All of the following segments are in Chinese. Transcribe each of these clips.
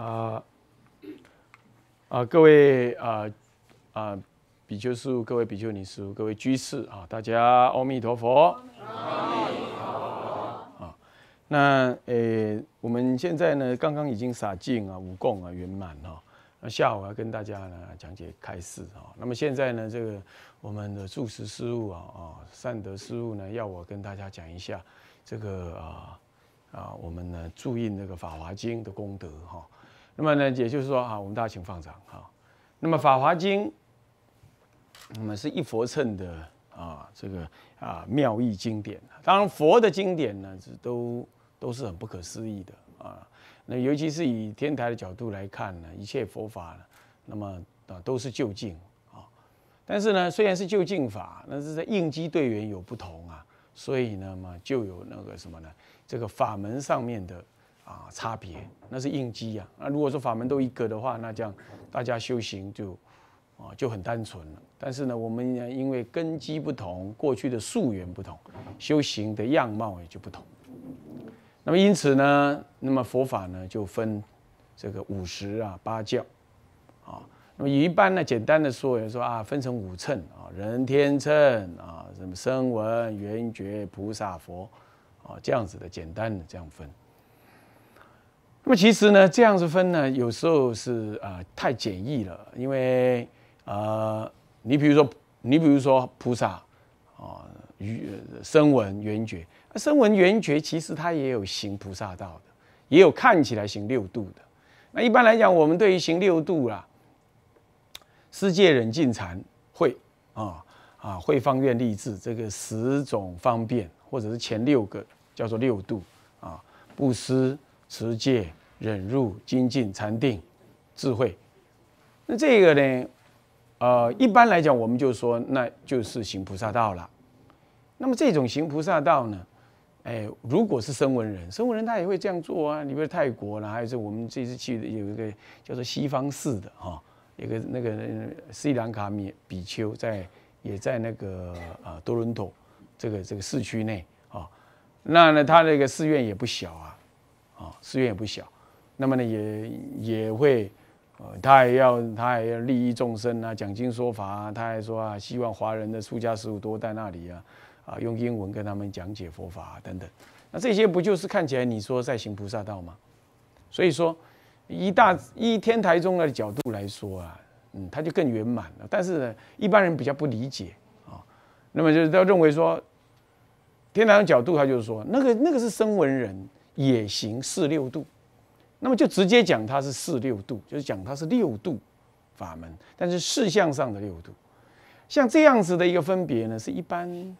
啊啊，各位啊啊比丘师各位比丘尼师各位居士啊，大家阿弥陀佛。啊，那呃，我们现在呢，刚刚已经洒净啊，五供啊圆满哦。那下午要跟大家呢讲解开示啊。那么现在呢，这个我们的住持师傅啊啊善德师傅呢，要我跟大家讲一下这个啊啊，我们呢注意那个《法华经》的功德哈。那么呢，也就是说啊，我们大家请放掌哈。那么《法华经》，我们是一佛乘的啊，这个啊妙义经典。当然，佛的经典呢，是都都是很不可思议的啊。那尤其是以天台的角度来看呢，一切佛法呢，那么啊都是就近啊。但是呢，虽然是就近法，那是在应机对缘有不同啊，所以呢，嘛就有那个什么呢，这个法门上面的。啊，差别那是应激呀。那如果说法门都一个的话，那这样大家修行就啊就很单纯了。但是呢，我们因为根基不同，过去的溯源不同，修行的样貌也就不同。那么因此呢，那么佛法呢就分这个五十啊八教啊。那么一般呢，简单的说，说啊分成五乘啊，人天乘啊，什么声闻、缘觉、菩萨、佛啊这样子的，简单的这样分。那么其实呢，这样子分呢，有时候是啊太简易了，因为呃，你比如说你比如说菩萨啊，呃、声闻缘觉，声闻缘觉其实它也有行菩萨道的，也有看起来行六度的。那一般来讲，我们对于行六度啊，世界忍尽禅会啊啊，会方愿立志这个十种方便，或者是前六个叫做六度啊，布施、持戒。忍辱、精进、禅定、智慧，那这个呢？呃，一般来讲，我们就说那就是行菩萨道了。那么这种行菩萨道呢，哎，如果是声闻人，声闻人他也会这样做啊。你比如泰国呢，还有是我们这次去的有一个叫做西方寺的哦，一个那个斯里兰卡米比丘在也在那个啊多伦多这个这个市区内啊，那呢他那个寺院也不小啊，啊寺院也不小。那么呢，也也会，呃，他也要，他也要利益众生啊，讲经说法啊，他还说啊，希望华人的出家师傅多在那里啊，啊，用英文跟他们讲解佛法啊等等。那这些不就是看起来你说在行菩萨道吗？所以说，一大一天台宗的角度来说啊，嗯，他就更圆满了。但是呢，一般人比较不理解啊，那么就是都认为说，天台宗角度他就是说，那个那个是声闻人也行四六度。那么就直接讲它是四六度，就是讲它是六度法门，但是事项上的六度，像这样子的一个分别呢，是一般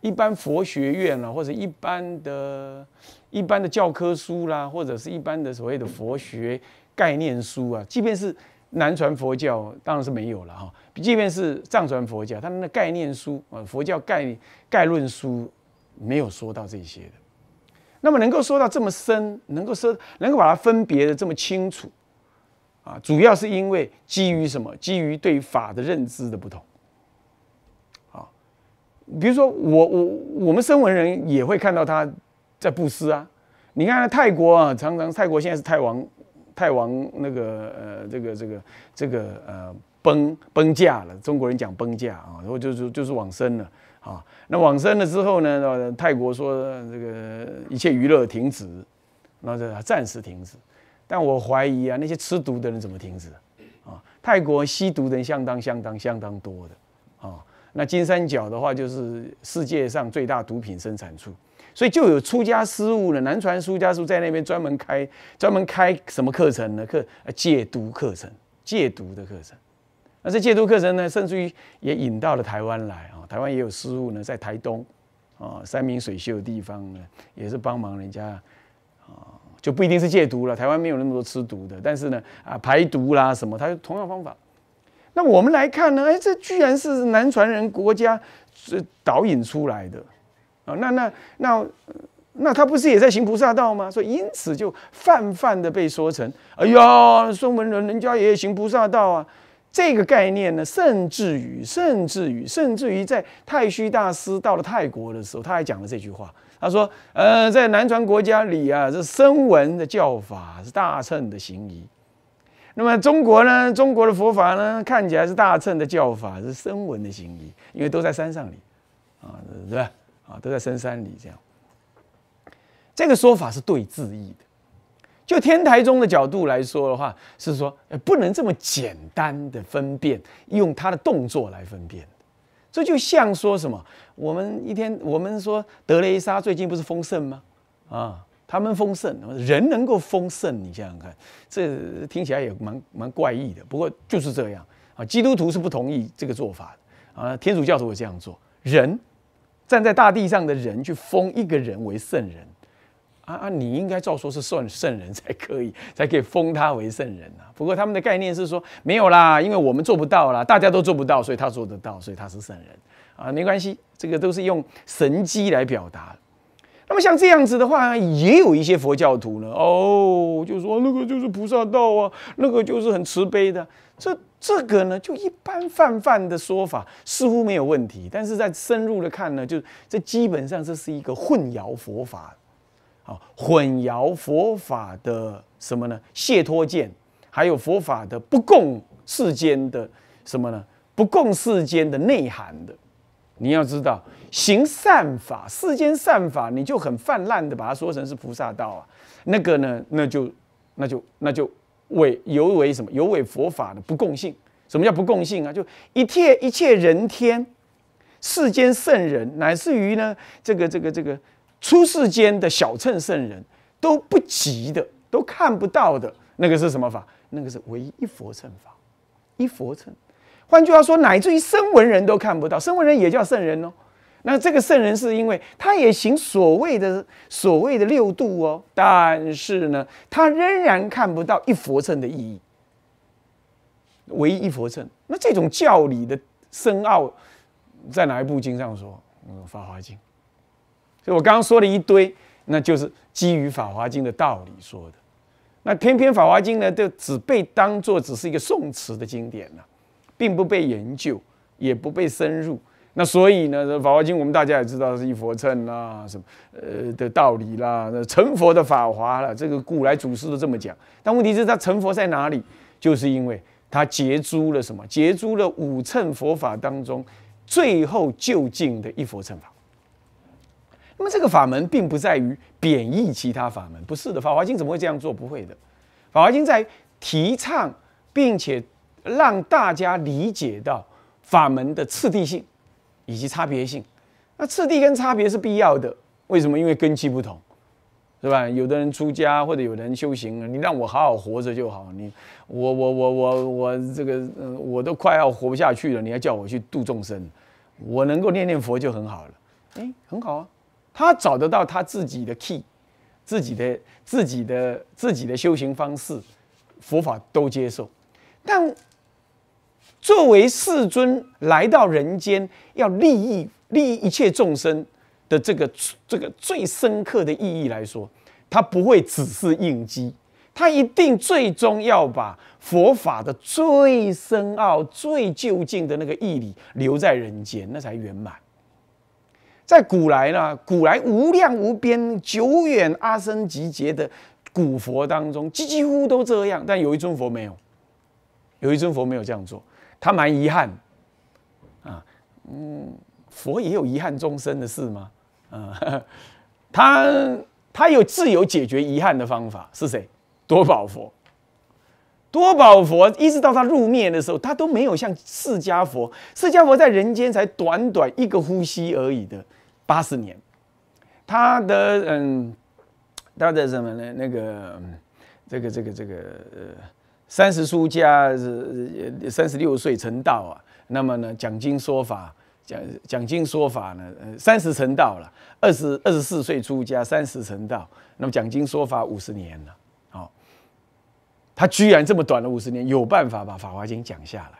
一般佛学院了，或者一般的一般的教科书啦，或者是一般的所谓的佛学概念书啊，即便是南传佛教当然是没有了哈，即便是藏传佛教他们的概念书啊，佛教概概论书没有说到这些的。那么能够说到这么深，能够说能够把它分别的这么清楚，啊，主要是因为基于什么？基于对法的认知的不同。啊，比如说我我我们声闻人也会看到他在布施啊，你看泰国啊，常常泰国现在是泰王泰王那个呃这个这个这个呃崩崩驾了，中国人讲崩驾啊，然后就是就是往生了。啊，那往生了之后呢？泰国说这个一切娱乐停止，那这暂时停止。但我怀疑啊，那些吃毒的人怎么停止？啊，泰国吸毒的人相当相当相当多的啊。那金三角的话，就是世界上最大毒品生产处，所以就有出家师父了，南传苏家叔在那边专门开专门开什么课程呢？课戒毒课程，戒毒的课程。那这戒毒课程呢，甚至于也引到了台湾来啊。台湾也有师傅呢，在台东，啊，山明水秀的地方呢，也是帮忙人家，啊，就不一定是戒毒了。台湾没有那么多吃毒的，但是呢，啊，排毒啦什么，他同样方法。那我们来看呢，哎，这居然是南传人国家是导引出来的，啊，那那那那他不是也在行菩萨道吗？所以因此就泛泛的被说成，哎呀，孙文人人家也行菩萨道啊。这个概念呢，甚至于，甚至于，甚至于，在太虚大师到了泰国的时候，他还讲了这句话。他说：“呃，在南传国家里啊，是声闻的教法，是大乘的行仪。那么中国呢，中国的佛法呢，看起来是大乘的教法，是声闻的行仪，因为都在山上里，啊，对吧？啊，都在深山里这样。这个说法是对字义的。”就天台宗的角度来说的话，是说，呃，不能这么简单的分辨，用他的动作来分辨这就像说什么，我们一天，我们说德雷莎最近不是封圣吗？啊，他们封圣，人能够封圣？你想想看，这听起来也蛮蛮怪异的。不过就是这样啊，基督徒是不同意这个做法的啊，天主教徒会这样做，人站在大地上的人去封一个人为圣人。啊啊！你应该照说是算圣人才可以，才可以封他为圣人啊。不过他们的概念是说没有啦，因为我们做不到啦，大家都做不到，所以他做得到，所以他是圣人啊。没关系，这个都是用神机来表达。那么像这样子的话，也有一些佛教徒呢，哦，就说那个就是菩萨道啊，那个就是很慈悲的。这这个呢，就一般泛泛的说法似乎没有问题，但是在深入的看呢，就这基本上这是一个混淆佛法。啊，混淆佛法的什么呢？懈脱见，还有佛法的不共世间的什么呢？不共世间的内涵的，你要知道，行善法，世间善法，你就很泛滥的把它说成是菩萨道啊，那个呢，那就那就那就违尤为什么？尤为佛法的不共性。什么叫不共性啊？就一切一切人天，世间圣人，乃至于呢，这个这个这个。出世间的小乘圣人都不及的，都看不到的那个是什么法？那个是唯一一佛乘法，一佛乘。换句话说，乃至于声闻人都看不到，声闻人也叫圣人哦。那这个圣人是因为他也行所谓的所谓的六度哦，但是呢，他仍然看不到一佛乘的意义，唯一一佛乘。那这种教理的深奥，在哪一部经上说？嗯，《法华经》。我刚刚说了一堆，那就是基于《法华经》的道理说的。那偏偏《法华经》呢，就只被当作只是一个宋词的经典了，并不被研究，也不被深入。那所以呢，《法华经》我们大家也知道是一佛乘啦，什么呃的道理啦，那成佛的法华了。这个古来祖师都这么讲，但问题是，他成佛在哪里？就是因为他结诸了什么？结诸了五乘佛法当中最后就近的一佛乘法。那么这个法门并不在于贬义其他法门，不是的。法华经怎么会这样做？不会的。法华经在提倡，并且让大家理解到法门的次第性以及差别性。那次第跟差别是必要的，为什么？因为根基不同，是吧？有的人出家，或者有的人修行你让我好好活着就好。你我我我我我这个我都快要活不下去了，你还叫我去度众生？我能够念念佛就很好了。哎，很好啊。他找得到他自己的 key，自己的自己的自己的修行方式，佛法都接受。但作为世尊来到人间，要利益利益一切众生的这个这个最深刻的意义来说，他不会只是应激，他一定最终要把佛法的最深奥、最究竟的那个义理留在人间，那才圆满。在古来呢，古来无量无边、久远阿僧集结的古佛当中，几几乎都这样，但有一尊佛没有，有一尊佛没有这样做，他蛮遗憾啊，嗯，佛也有遗憾终生的事吗？啊，他他有自有解决遗憾的方法，是谁？多宝佛，多宝佛一直到他入灭的时候，他都没有像释迦佛，释迦佛在人间才短短一个呼吸而已的。八四年，他的嗯，他的什么呢？那个这个这个这个，三十出家是三十六岁成道啊。那么呢，讲经说法，讲讲经说法呢，三十成道了。二十二十四岁出家，三十成道。那么讲经说法五十年了，哦，他居然这么短的五十年，有办法把《法华经》讲下来？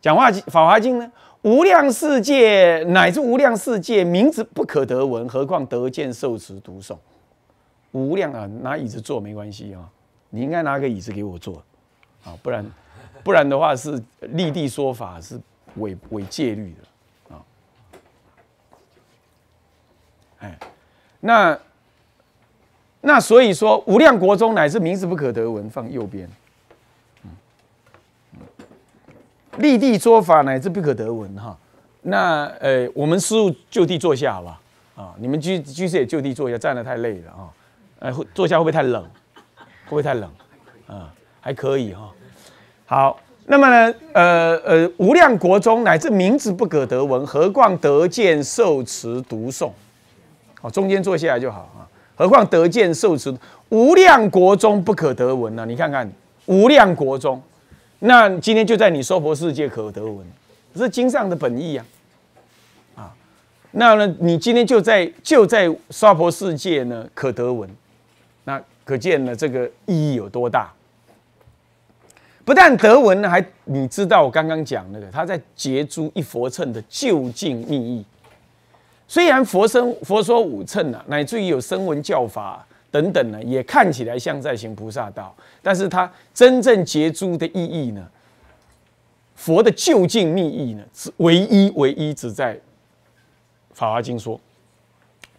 讲《话《法华经》呢？无量世界，乃至无量世界，名字不可得闻，何况得见受持读诵。无量啊，拿椅子坐没关系啊，你应该拿个椅子给我坐啊，不然，不然的话是立地说法，是违违戒律的啊。哎，那那所以说，无量国中，乃至名字不可得闻，放右边。立地说法乃至不可得闻哈，那呃我们师傅就地坐下好吧，啊你们居居士也就地坐下，站的太累了啊，哎坐下会不会太冷？会不会太冷？啊还可以哈，好，那么呢呃呃无量国中乃至名字不可得闻，何况得见受持读诵。好，中间坐下来就好啊，何况得见受持无量国中不可得闻呢？你看看无量国中。那今天就在你娑婆世界可得闻，这是经上的本意呀，啊，那呢，你今天就在就在娑婆世界呢可得闻，那可见呢这个意义有多大？不但得闻，还你知道我刚刚讲那个，他在结诸一佛乘的究竟密意，虽然佛生佛说五乘呢，乃至于有声闻教法。等等呢，也看起来像在行菩萨道，但是它真正结珠的意义呢？佛的究竟密意呢，是唯一唯一只在《法华经》说。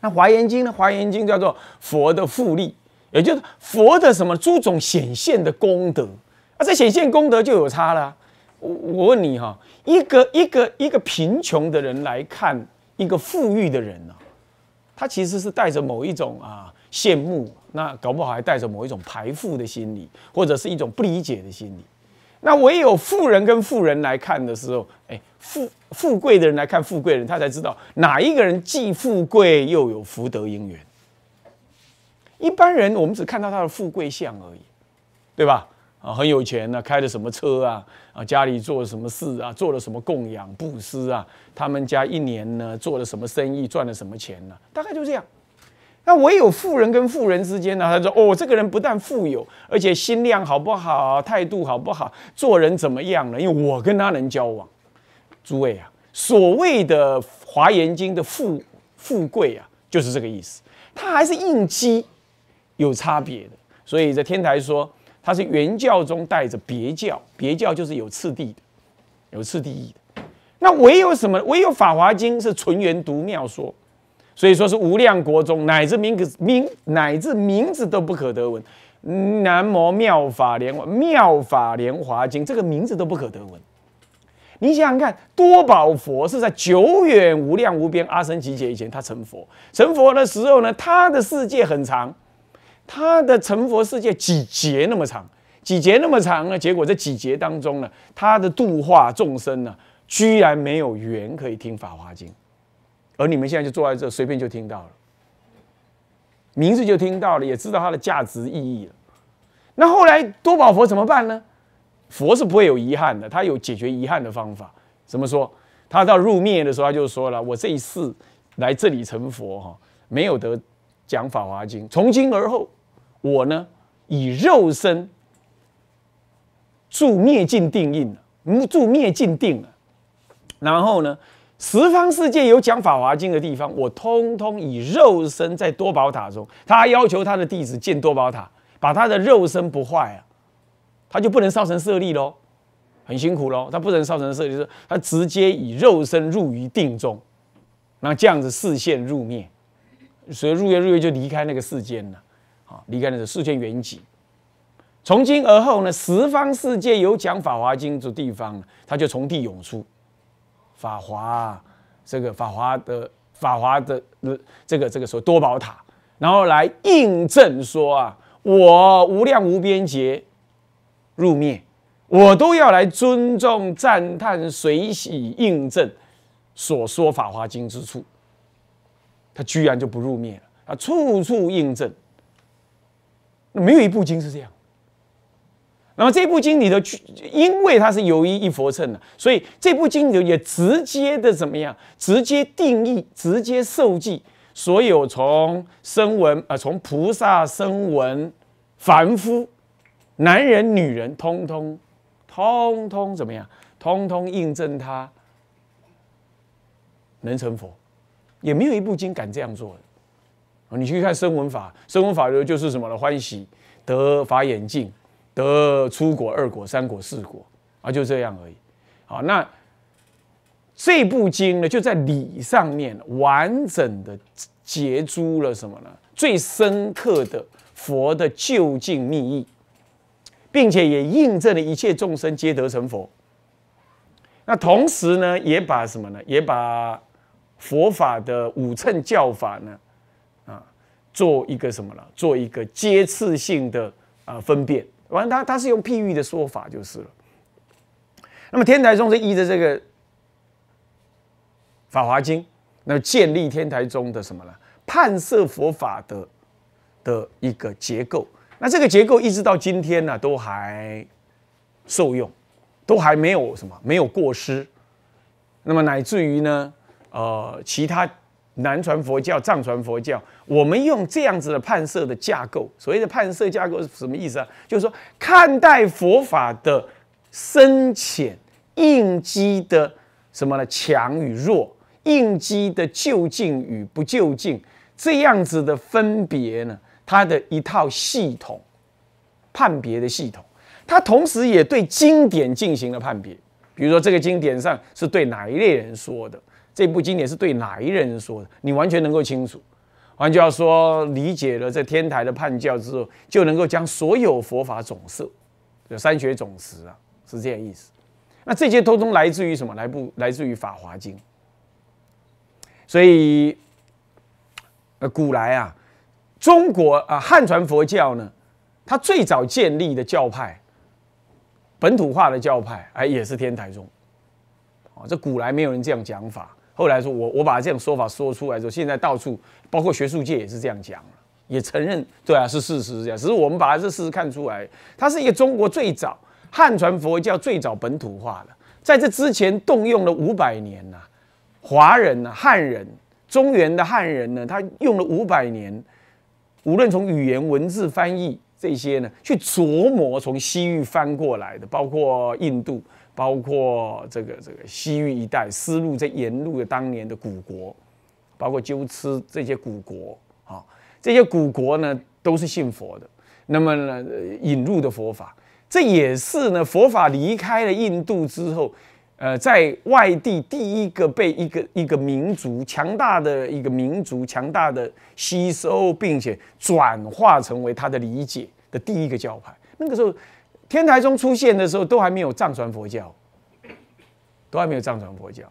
那《华严经》呢，《华严经》叫做佛的富利，也就是佛的什么诸种显现的功德啊，这显现功德就有差了。我我问你哈，一个一个一个贫穷的人来看一个富裕的人呢，他其实是带着某一种啊。羡慕，那搞不好还带着某一种排富的心理，或者是一种不理解的心理。那唯有富人跟富人来看的时候，哎，富富贵的人来看富贵人，他才知道哪一个人既富贵又有福德因缘。一般人我们只看到他的富贵相而已，对吧？啊，很有钱啊，开的什么车啊？啊，家里做了什么事啊？做了什么供养布施啊？他们家一年呢做了什么生意，赚了什么钱呢？大概就这样。那唯有富人跟富人之间呢？他说：“哦，这个人不但富有，而且心量好不好，态度好不好，做人怎么样呢？因为我跟他能交往，诸位啊，所谓的《华严经》的富富贵啊，就是这个意思。他还是应激有差别的。所以在天台说，他是原教中带着别教，别教就是有次第的，有次第义的。那唯有什么？唯有《法华经》是纯元独妙说。”所以说是无量国中，乃至名名乃至名字都不可得闻。南无妙法莲妙法莲华经这个名字都不可得闻。你想想看，多宝佛是在久远无量无边阿僧祇劫以前他成佛，成佛的时候呢，他的世界很长，他的成佛世界几劫那么长，几劫那么长呢？结果这几劫当中呢，他的度化众生呢，居然没有缘可以听法华经。而你们现在就坐在这，随便就听到了，名字就听到了，也知道它的价值意义了。那后来多宝佛怎么办呢？佛是不会有遗憾的，他有解决遗憾的方法。怎么说？他到入灭的时候，他就说了：“我这一世来这里成佛哈，没有得讲《法华经》，从今而后，我呢以肉身助灭尽定印了，助灭尽定了。然后呢？”十方世界有讲《法华经》的地方，我通通以肉身在多宝塔中。他要求他的弟子建多宝塔，把他的肉身不坏啊，他就不能烧成舍利喽，很辛苦喽。他不能烧成舍利，是他直接以肉身入于定中，那这样子视线入灭，所以入灭入灭就离开那个世间了，啊，离开那个世间原籍。从今而后呢，十方世界有讲《法华经》这地方他就从地涌出。法华，这个法华的法华的，这个这个说多宝塔，然后来印证说啊，我无量无边劫入灭，我都要来尊重赞叹随喜印证所说法华经之处，他居然就不入灭了啊，处处印证，没有一部经是这样。那么这部经里的，因为它是有一一佛乘的，所以这部经也直接的怎么样？直接定义、直接受记，所有从声闻啊，从菩萨声闻、凡夫、男人、女人，通通、通通怎么样？通通印证他能成佛，也没有一部经敢这样做。的。你去看声闻法，声闻法就是什么了？欢喜得法眼镜。得出国二国三国四国啊，就这样而已。好，那这部经呢，就在理上面完整的结诸了什么呢？最深刻的佛的究竟密意，并且也印证了一切众生皆得成佛。那同时呢，也把什么呢？也把佛法的五乘教法呢，啊，做一个什么了？做一个阶次性的啊分辨。反正他他是用譬喻的说法就是了。那么天台宗是依着这个《法华经》，那建立天台宗的什么呢？判色佛法的的一个结构。那这个结构一直到今天呢，都还受用，都还没有什么没有过失。那么乃至于呢，呃，其他。南传佛教、藏传佛教，我们用这样子的判色的架构，所谓的判色架构是什么意思啊？就是说看待佛法的深浅、应激的什么呢？强与弱，应激的就近与不就近，这样子的分别呢？它的一套系统判别的系统，它同时也对经典进行了判别，比如说这个经典上是对哪一类人说的。这部经典是对哪一人说的？你完全能够清楚，完全要说理解了这天台的判教之后，就能够将所有佛法总摄，就三学总持啊，是这样意思。那这些通通来自于什么？来不来自于《法华经》？所以，呃，古来啊，中国啊，汉传佛教呢，它最早建立的教派，本土化的教派，哎，也是天台宗。啊，这古来没有人这样讲法。后来说我我把这种说法说出来之后，现在到处包括学术界也是这样讲了，也承认对啊是事实是这样，只是我们把这事实看出来，它是一个中国最早汉传佛教最早本土化的，在这之前动用了五百年呐，华人呐汉人中原的汉人呢，他用了五百年，无论从语言文字翻译这些呢，去琢磨从西域翻过来的，包括印度。包括这个这个西域一带，丝路在沿路的当年的古国，包括鸠兹这些古国啊，这些古国呢都是信佛的，那么呢引入的佛法，这也是呢佛法离开了印度之后，呃，在外地第一个被一个一个民族强大的一个民族强大的吸收，并且转化成为他的理解的第一个教派，那个时候。天台宗出现的时候，都还没有藏传佛教，都还没有藏传佛教。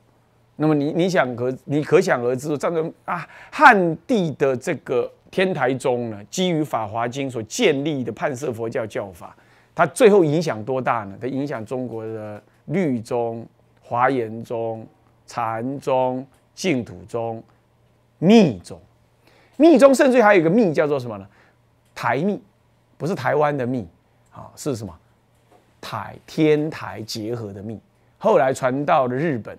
那么你你想可你可想而知，藏传啊汉地的这个天台宗呢，基于《法华经》所建立的判色佛教教法，它最后影响多大呢？它影响中国的律宗、华严宗、禅宗、净土宗、密宗。密宗甚至还有一个密叫做什么呢？台密，不是台湾的密啊，是什么？台天台结合的命，后来传到了日本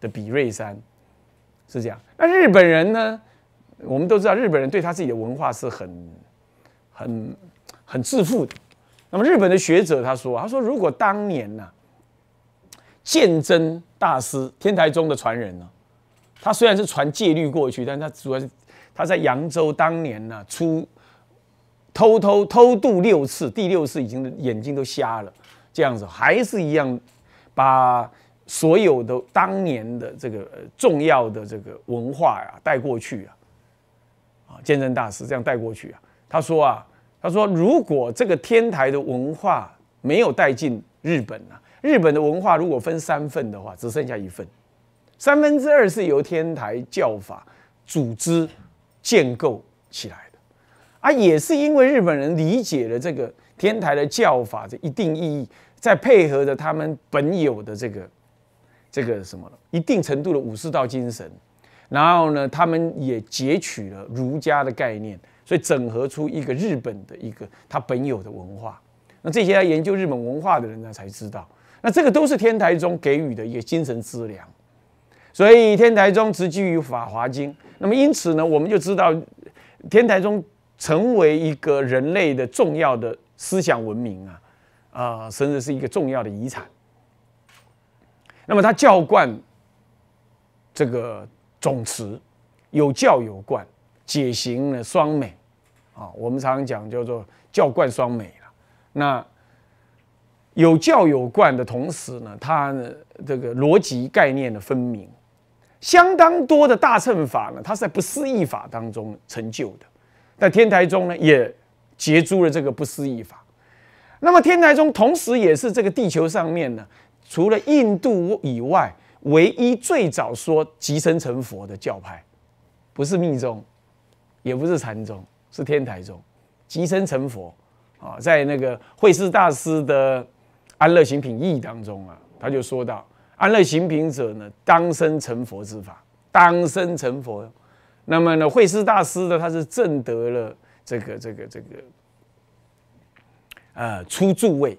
的比瑞山，是这样。那日本人呢？我们都知道日本人对他自己的文化是很、很、很自负的。那么日本的学者他说：“他说如果当年呢，鉴真大师天台宗的传人呢，他虽然是传戒律过去，但他主要是他在扬州当年呢出偷偷偷渡六次，第六次已经眼睛都瞎了。”这样子还是一样，把所有的当年的这个重要的这个文化呀带过去啊，啊，鉴真大师这样带过去啊。他说啊，他说如果这个天台的文化没有带进日本呢，日本的文化如果分三份的话，只剩下一份，三分之二是由天台教法组织建构起来的，啊，也是因为日本人理解了这个。天台的教法的一定意义，在配合着他们本有的这个这个什么一定程度的武士道精神，然后呢，他们也截取了儒家的概念，所以整合出一个日本的一个他本有的文化。那这些研究日本文化的人呢，才知道，那这个都是天台宗给予的一个精神资粮。所以天台宗直基于法华经，那么因此呢，我们就知道天台宗成为一个人类的重要的。思想文明啊，啊，甚至是一个重要的遗产。那么他教冠这个总词，有教有贯，解行呢双美啊，我们常常讲叫做教冠双美了。那有教有贯的同时呢，他呢这个逻辑概念的分明，相当多的大乘法呢，它是在不思议法当中成就的。在天台中呢，也结住了这个不思议法，那么天台宗同时也是这个地球上面呢，除了印度以外，唯一最早说即生成佛的教派，不是密宗，也不是禅宗，是天台宗，即生成佛啊，在那个慧思大师的《安乐行品义》当中啊，他就说到《安乐行品》者呢，当生成佛之法，当生成佛。那么呢，慧思大师呢，他是证得了。这个这个这个，呃，初住位，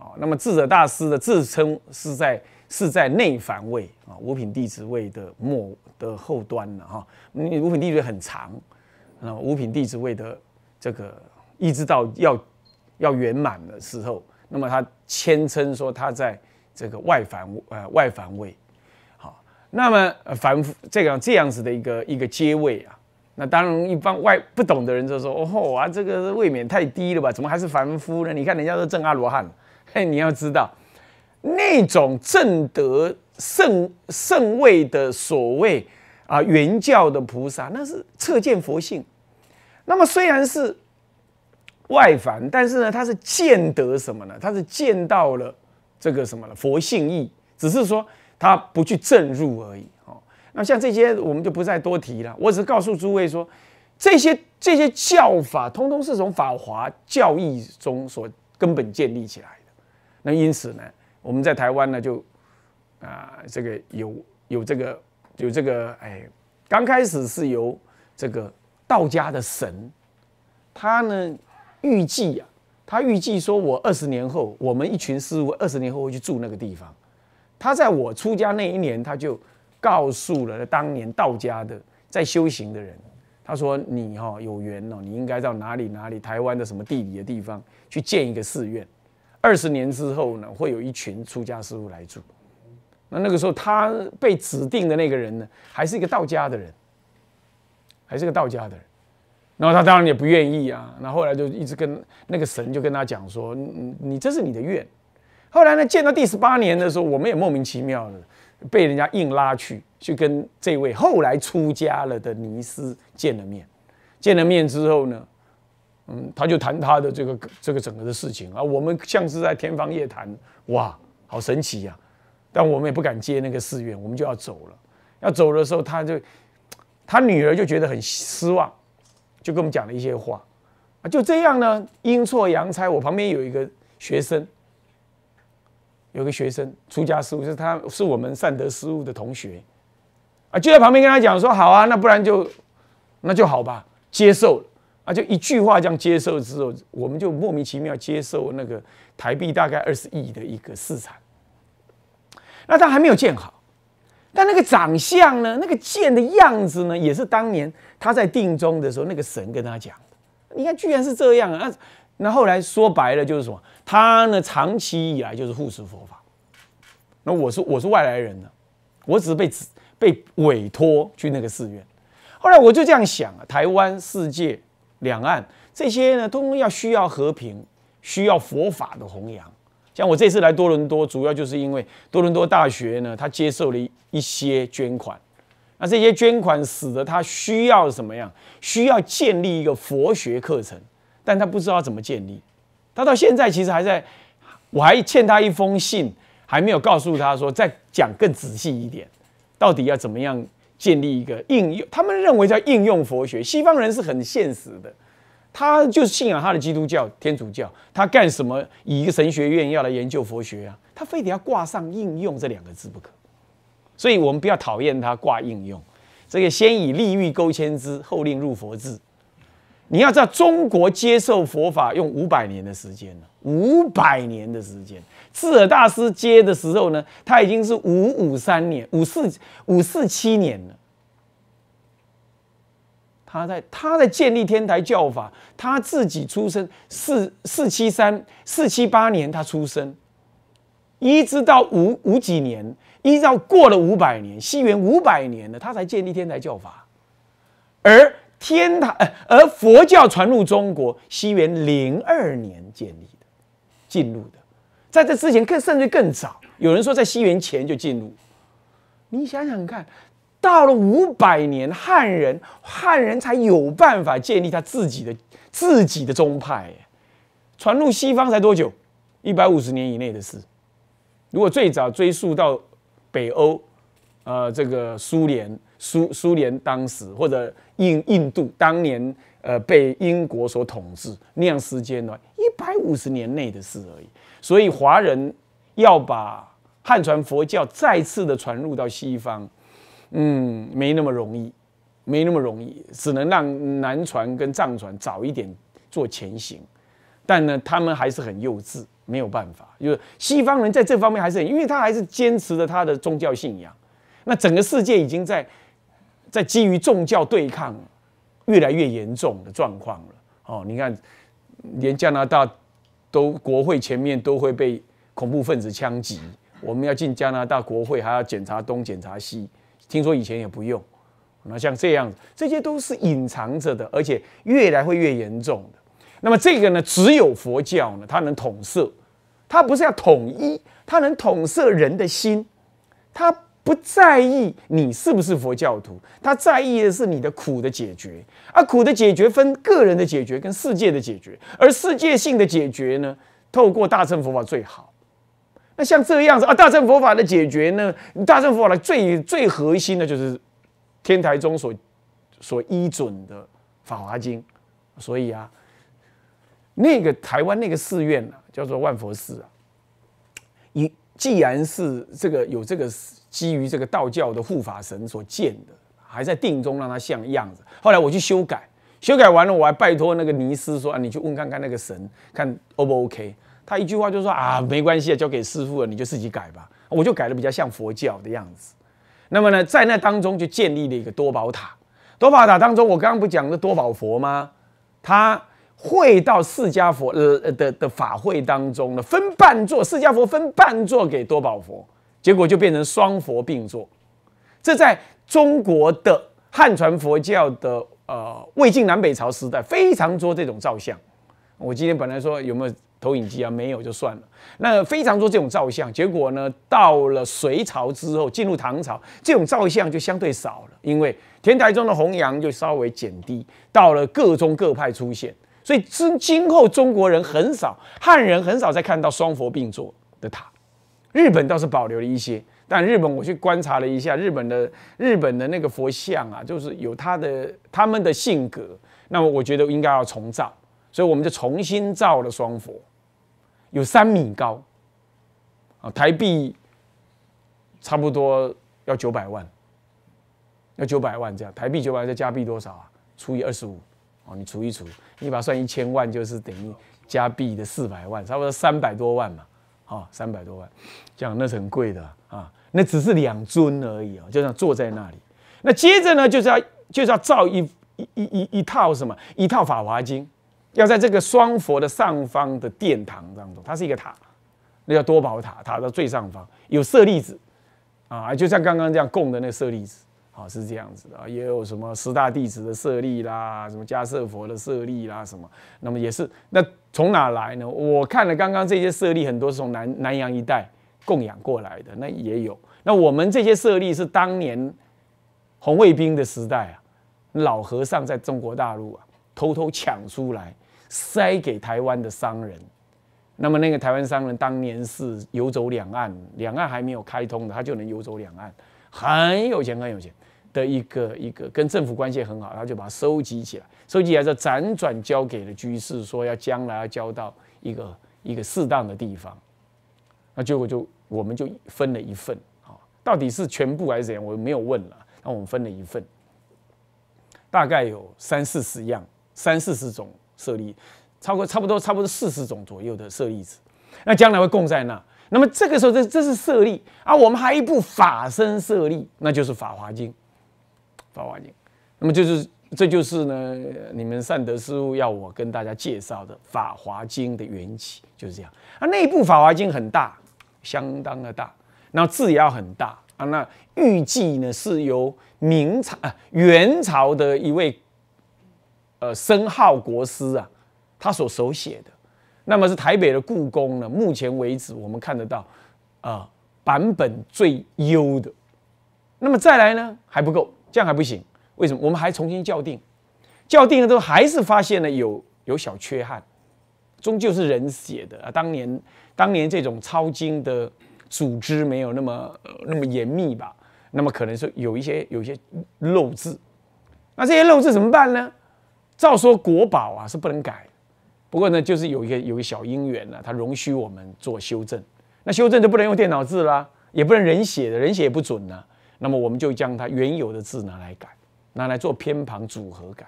啊，那么智者大师的自称是在是在内凡位啊，五品弟子位的末的后端了哈。五品弟子位很长，那么五品弟子位的这个一直到要要圆满的时候，那么他谦称说他在这个外凡呃外凡位，好，那么凡这样这样子的一个一个阶位啊。那当然，一般外不懂的人就说：“哦吼啊，这个未免太低了吧？怎么还是凡夫呢？你看人家都正阿罗汉了。”嘿，你要知道，那种正德圣圣位的所谓啊，原教的菩萨，那是彻见佛性。那么虽然是外凡，但是呢，他是见得什么呢？他是见到了这个什么了佛性义，只是说他不去证入而已哦，那像这些我们就不再多提了。我只是告诉诸位说，这些这些教法通通是从《法华》教义中所根本建立起来的。那因此呢，我们在台湾呢，就啊这个有有这个有这个哎，刚开始是由这个道家的神，他呢预计啊，他预计说我二十年后，我们一群师傅二十年后会去住那个地方。他在我出家那一年，他就。告诉了当年道家的在修行的人，他说：“你哈有缘哦，你应该到哪里哪里台湾的什么地理的地方去建一个寺院。二十年之后呢，会有一群出家师傅来住。那那个时候他被指定的那个人呢，还是一个道家的人，还是个道家的。然后他当然也不愿意啊。那后来就一直跟那个神就跟他讲说：你这是你的愿。后来呢，建到第十八年的时候，我们也莫名其妙的。”被人家硬拉去，去跟这位后来出家了的尼斯见了面，见了面之后呢，嗯，他就谈他的这个这个整个的事情啊，我们像是在天方夜谭，哇，好神奇呀，但我们也不敢接那个寺院，我们就要走了。要走的时候，他就他女儿就觉得很失望，就跟我们讲了一些话，啊，就这样呢，阴错阳差，我旁边有一个学生。有个学生出家事务，就是他是我们善德事务的同学，啊，就在旁边跟他讲说：“好啊，那不然就那就好吧，接受。”啊，就一句话这样接受之后，我们就莫名其妙接受那个台币大概二十亿的一个市场。那他还没有建好，但那个长相呢，那个建的样子呢，也是当年他在定中的时候，那个神跟他讲，你看居然是这样啊！那后来说白了就是什么？他呢，长期以来就是护持佛法。那我是我是外来人呢，我只是被被委托去那个寺院。后来我就这样想啊，台湾、世界、两岸这些呢，通通要需要和平，需要佛法的弘扬。像我这次来多伦多，主要就是因为多伦多大学呢，他接受了一些捐款。那这些捐款使得他需要什么样？需要建立一个佛学课程。但他不知道怎么建立，他到现在其实还在，我还欠他一封信，还没有告诉他说再讲更仔细一点，到底要怎么样建立一个应用？他们认为叫应用佛学，西方人是很现实的，他就是信仰他的基督教、天主教，他干什么以一个神学院要来研究佛学啊？他非得要挂上“应用”这两个字不可，所以我们不要讨厌他挂应用，这个先以利欲勾牵之，后令入佛智。你要知道，中国接受佛法，用五百年的时间呢？五百年的时间，智尔大师接的时候呢，他已经是五五三年、五四五四七年了。他在他在建立天台教法，他自己出生四四七三四七八年，他出生，一直到五五几年，依照过了五百年，西元五百年了，他才建立天台教法，而。天堂，而佛教传入中国，西元零二年建立的，进入的，在这之前更甚至更早，有人说在西元前就进入。你想想看，到了五百年，汉人汉人才有办法建立他自己的自己的宗派。传入西方才多久？一百五十年以内的事。如果最早追溯到北欧，呃，这个苏联。苏苏联当时或者印印度当年呃被英国所统治那样时间呢一百五十年内的事而已，所以华人要把汉传佛教再次的传入到西方，嗯，没那么容易，没那么容易，只能让南传跟藏传早一点做前行，但呢，他们还是很幼稚，没有办法，就是西方人在这方面还是因为他还是坚持着他的宗教信仰，那整个世界已经在。在基于宗教对抗越来越严重的状况了。哦，你看，连加拿大都国会前面都会被恐怖分子枪击，我们要进加拿大国会还要检查东检查西，听说以前也不用。那像这样，这些都是隐藏着的，而且越来会越严重的。那么这个呢，只有佛教呢，它能统摄，它不是要统一，它能统摄人的心，它。不在意你是不是佛教徒，他在意的是你的苦的解决。而苦的解决分个人的解决跟世界的解决，而世界性的解决呢，透过大乘佛法最好。那像这样子啊，大乘佛法的解决呢，大乘佛法最最核心的就是天台宗所所依准的《法华经》。所以啊，那个台湾那个寺院呢，叫做万佛寺啊。你既然是这个有这个。基于这个道教的护法神所建的，还在定中让它像样子。后来我去修改，修改完了，我还拜托那个尼师说：“啊，你去问看看那个神，看 O 不 OK？” 他一句话就说：“啊，没关系啊，交给师父了，你就自己改吧。”我就改的比较像佛教的样子。那么呢，在那当中就建立了一个多宝塔。多宝塔当中，我刚刚不讲了多宝佛吗？他会到释迦佛的的法会当中呢，分半座，释迦佛分半座给多宝佛。结果就变成双佛并坐，这在中国的汉传佛教的呃魏晋南北朝时代非常多这种造像。我今天本来说有没有投影机啊？没有就算了。那非常多这种造像，结果呢，到了隋朝之后，进入唐朝，这种造像就相对少了，因为天台宗的弘扬就稍微减低，到了各宗各派出现，所以今今后中国人很少，汉人很少再看到双佛并坐的塔。日本倒是保留了一些，但日本我去观察了一下，日本的日本的那个佛像啊，就是有他的他们的性格，那么我觉得应该要重造，所以我们就重新造了双佛，有三米高，啊，台币差不多要九百万，要九百万这样，台币九百万再加币多少啊？除以二十五，哦，你除一除，你把它算一千万，就是等于加币的四百万，差不多三百多万嘛。啊，三百多万，讲那是很贵的啊，那只是两尊而已啊，就像坐在那里。那接着呢，就是要就是要造一一一一一套什么一套《法华经》，要在这个双佛的上方的殿堂当中，它是一个塔，那叫多宝塔。塔的最上方有舍利子啊，就像刚刚这样供的那舍利子啊，是这样子的。也有什么十大弟子的舍利啦，什么迦瑟佛的舍利啦，什么，那么也是那。从哪来呢？我看了刚刚这些设立，很多是从南南洋一带供养过来的，那也有。那我们这些设立是当年红卫兵的时代啊，老和尚在中国大陆啊偷偷抢出来，塞给台湾的商人。那么那个台湾商人当年是游走两岸，两岸还没有开通的，他就能游走两岸，很有钱，很有钱。的一个一个跟政府关系很好，然后就把它收集起来，收集起来后辗转交给了居士，说要将来要交到一个一个适当的地方。那结果就我们就分了一份，啊，到底是全部还是怎样，我没有问了。那我们分了一份，大概有三四十样，三四十种舍利，超过差不多差不多四十种左右的舍利子。那将来会供在那。那么这个时候，这这是舍利啊，我们还一部法身舍利，那就是《法华经》。《法华经》，那么就是，这就是呢，你们善德师傅要我跟大家介绍的《法华经》的缘起，就是这样。啊，那部《法华经》很大，相当的大，那字也要很大啊。那预计呢，是由明朝、啊元朝的一位呃，身号国师啊，他所手写的。那么是台北的故宫呢，目前为止我们看得到啊，版本最优的。那么再来呢，还不够。这样还不行，为什么？我们还重新校订，校订了之后还是发现了有有小缺憾，终究是人写的啊。当年当年这种抄经的组织没有那么那么严密吧，那么可能是有一些有一些漏字。那这些漏字怎么办呢？照说国宝啊是不能改，不过呢就是有一个有一个小因缘呢，它容许我们做修正。那修正就不能用电脑字啦，也不能人写的，人写也不准呢。那么我们就将它原有的字拿来改，拿来做偏旁组合改。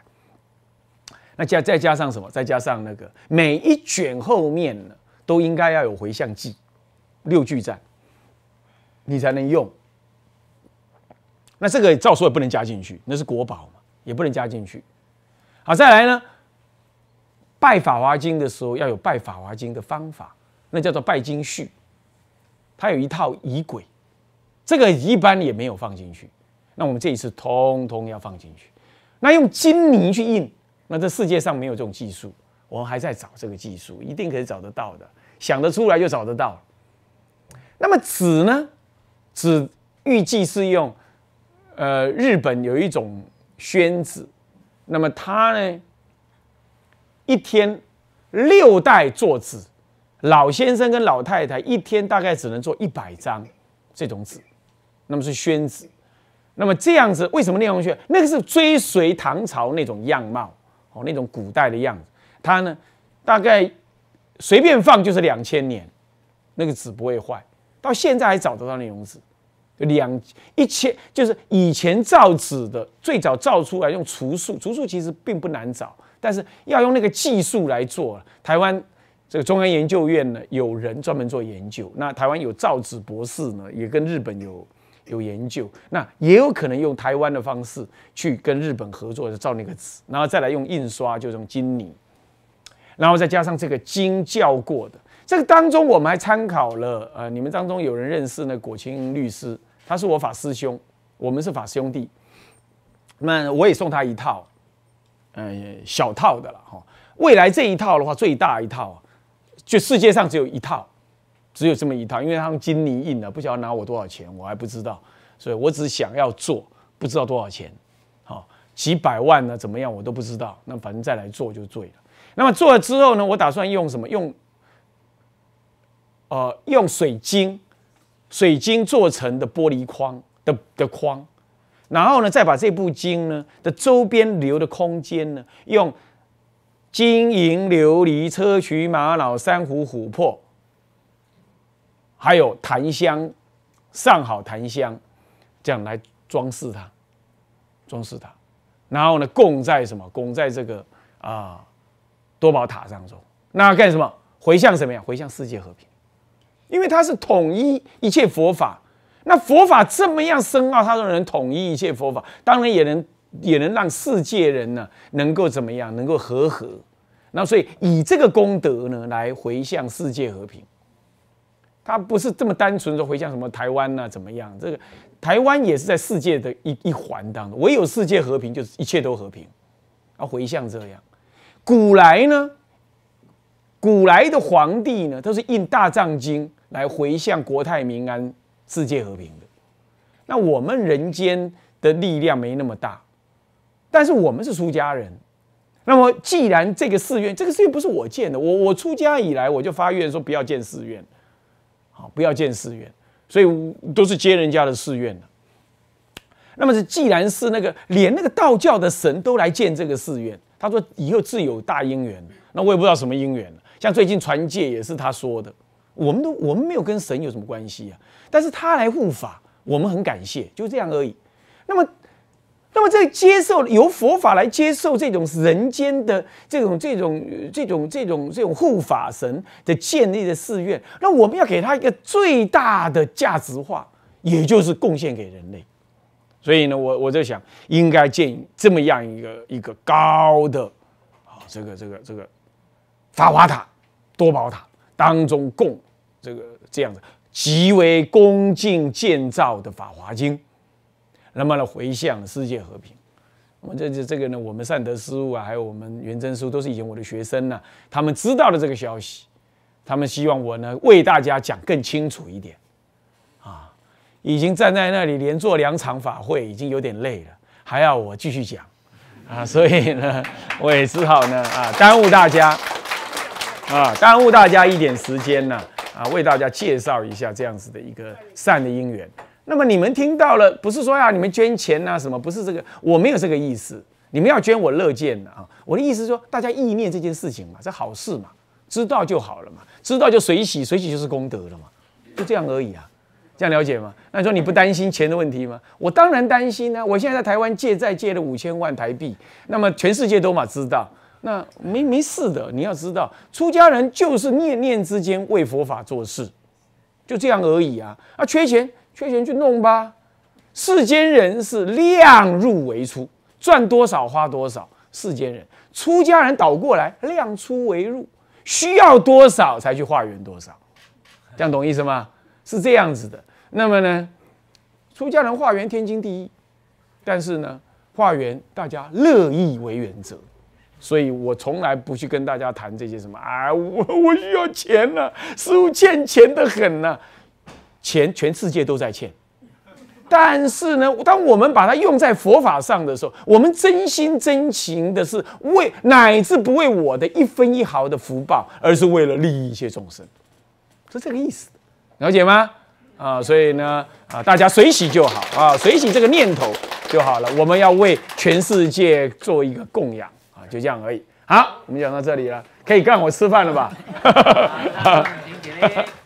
那加再加上什么？再加上那个每一卷后面呢，都应该要有回向记，六句赞，你才能用。那这个照说也不能加进去，那是国宝嘛，也不能加进去。好，再来呢，拜《法华经》的时候要有拜《法华经》的方法，那叫做拜经序，它有一套仪轨。这个一般也没有放进去，那我们这一次通通要放进去。那用金泥去印，那这世界上没有这种技术，我们还在找这个技术，一定可以找得到的，想得出来就找得到。那么纸呢？纸预计是用，呃，日本有一种宣纸，那么它呢，一天六代做纸，老先生跟老太太一天大概只能做一百张这种纸。那么是宣纸，那么这样子为什么内容学？那个是追随唐朝那种样貌哦，那种古代的样子。它呢，大概随便放就是两千年，那个纸不会坏，到现在还找得到那种纸。两一千就是以前造纸的最早造出来用竹树，竹树其实并不难找，但是要用那个技术来做台湾这个中央研究院呢，有人专门做研究，那台湾有造纸博士呢，也跟日本有。有研究，那也有可能用台湾的方式去跟日本合作，造那个纸，然后再来用印刷，就这用金泥，然后再加上这个经教过的。这个当中，我们还参考了，呃，你们当中有人认识那果清律师，他是我法师兄，我们是法师兄弟。那我也送他一套，呃，小套的了哈。未来这一套的话，最大一套，就世界上只有一套。只有这么一套，因为他们金泥印了，不晓得拿我多少钱，我还不知道，所以我只想要做，不知道多少钱，好几百万呢？怎么样，我都不知道。那反正再来做就醉了。那么做了之后呢，我打算用什么？用呃，用水晶，水晶做成的玻璃框的的框，然后呢，再把这部经呢的周边留的空间呢，用金银琉璃砗磲玛瑙珊瑚琥珀。还有檀香，上好檀香，这样来装饰它，装饰它，然后呢，供在什么？供在这个啊多宝塔上中。那干什么？回向什么呀？回向世界和平。因为它是统一一切佛法，那佛法这么样深奥，它都能统一一切佛法，当然也能也能让世界人呢，能够怎么样？能够和合。那所以以这个功德呢，来回向世界和平。他不是这么单纯的回向什么台湾呐怎么样？这个台湾也是在世界的一一环当中。唯有世界和平，就是一切都和平。要回向这样。古来呢，古来的皇帝呢，都是印大藏经来回向国泰民安、世界和平的。那我们人间的力量没那么大，但是我们是出家人。那么既然这个寺院，这个寺院不是我建的，我我出家以来我就发愿说不要建寺院。好，不要建寺院，所以都是接人家的寺院的。那么，是既然是那个连那个道教的神都来建这个寺院，他说以后自有大因缘，那我也不知道什么因缘了。像最近传戒也是他说的，我们都我们没有跟神有什么关系啊，但是他来护法，我们很感谢，就这样而已。那么。那么，在接受由佛法来接受这种人间的这种、这种、这种、这种、这种护法神的建立的寺院，那我们要给他一个最大的价值化，也就是贡献给人类。所以呢，我我在想，应该建这么样一个一个高的啊，这个这个这个法华塔、多宝塔当中供这个这样的极为恭敬建造的法华经。那么呢，回向世界和平。那么这这这个呢，我们善德师傅啊，还有我们袁真书，都是以前我的学生呢。他们知道了这个消息，他们希望我呢为大家讲更清楚一点。啊，已经站在那里连做两场法会，已经有点累了，还要我继续讲啊。所以呢，我也只好呢啊，耽误大家啊，耽误大家一点时间呢啊，为大家介绍一下这样子的一个善的因缘。那么你们听到了，不是说要你们捐钱呐什么？不是这个，我没有这个意思。你们要捐，我乐见的啊。我的意思是说，大家意念这件事情嘛，是好事嘛，知道就好了嘛，知道就随喜，随喜就是功德了嘛，就这样而已啊。这样了解吗？那你说你不担心钱的问题吗？我当然担心呢。我现在在台湾借债借了五千万台币，那么全世界都嘛知道，那没没事的。你要知道，出家人就是念念之间为佛法做事，就这样而已啊。啊，缺钱？缺钱去弄吧，世间人是量入为出，赚多少花多少。世间人、出家人倒过来，量出为入，需要多少才去化缘多少，这样懂意思吗？是这样子的。那么呢，出家人化缘天经地义，但是呢，化缘大家乐意为原则，所以我从来不去跟大家谈这些什么啊，我我需要钱呢，师傅欠钱的很呢。钱，全世界都在欠。但是呢，当我们把它用在佛法上的时候，我们真心真情的是为乃至不为我的一分一毫的福报，而是为了利益一切众生，是这个意思，了解吗？啊，所以呢，啊，大家随喜就好啊，随喜这个念头就好了。我们要为全世界做一个供养啊，就这样而已。好，我们讲到这里了，可以干我吃饭了吧？